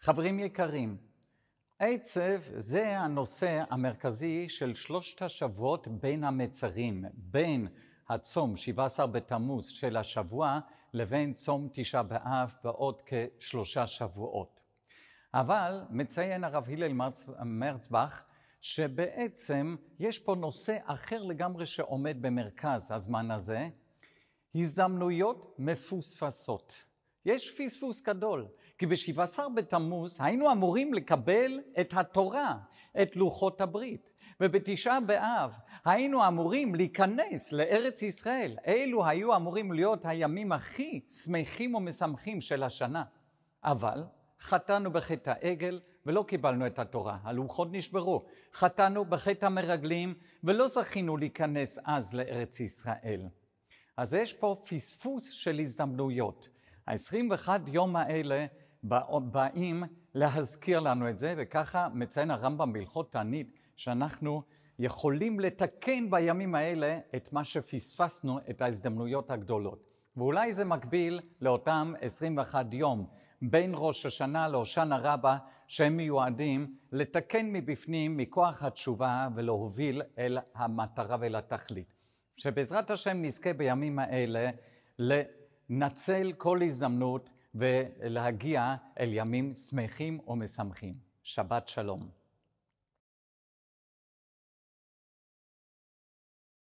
חברים יקרים, עצב זה הנושא המרכזי של שלושת השבועות בין המצרים, בין הצום 17 בתמוז של השבוע לבין צום תשעה באב בעוד כשלושה שבועות. אבל מציין הרב הלל מרצ, מרצבך שבעצם יש פה נושא אחר לגמרי שעומד במרכז הזמן הזה, הזדמנויות מפוספסות. יש פספוס גדול, כי ב עשר בתמוז היינו אמורים לקבל את התורה, את לוחות הברית, ובתשעה באב היינו אמורים להיכנס לארץ ישראל. אלו היו אמורים להיות הימים הכי שמחים ומשמחים של השנה. אבל חטאנו בחטא העגל ולא קיבלנו את התורה, הלוחות נשברו. חטאנו בחטא המרגלים ולא זכינו להיכנס אז לארץ ישראל. אז יש פה פספוס של הזדמנויות. ה-21 יום האלה באים להזכיר לנו את זה, וככה מציין הרמב"ם בהלכות תענית, שאנחנו יכולים לתקן בימים האלה את מה שפספסנו, את ההזדמנויות הגדולות. ואולי זה מקביל לאותם 21 יום בין ראש השנה להושענא רבה שהם מיועדים לתקן מבפנים מכוח התשובה ולהוביל אל המטרה ולתכלית. שבעזרת השם נזכה בימים האלה נצל כל הזדמנות ולהגיע אל ימים שמחים ומשמחים. שבת שלום.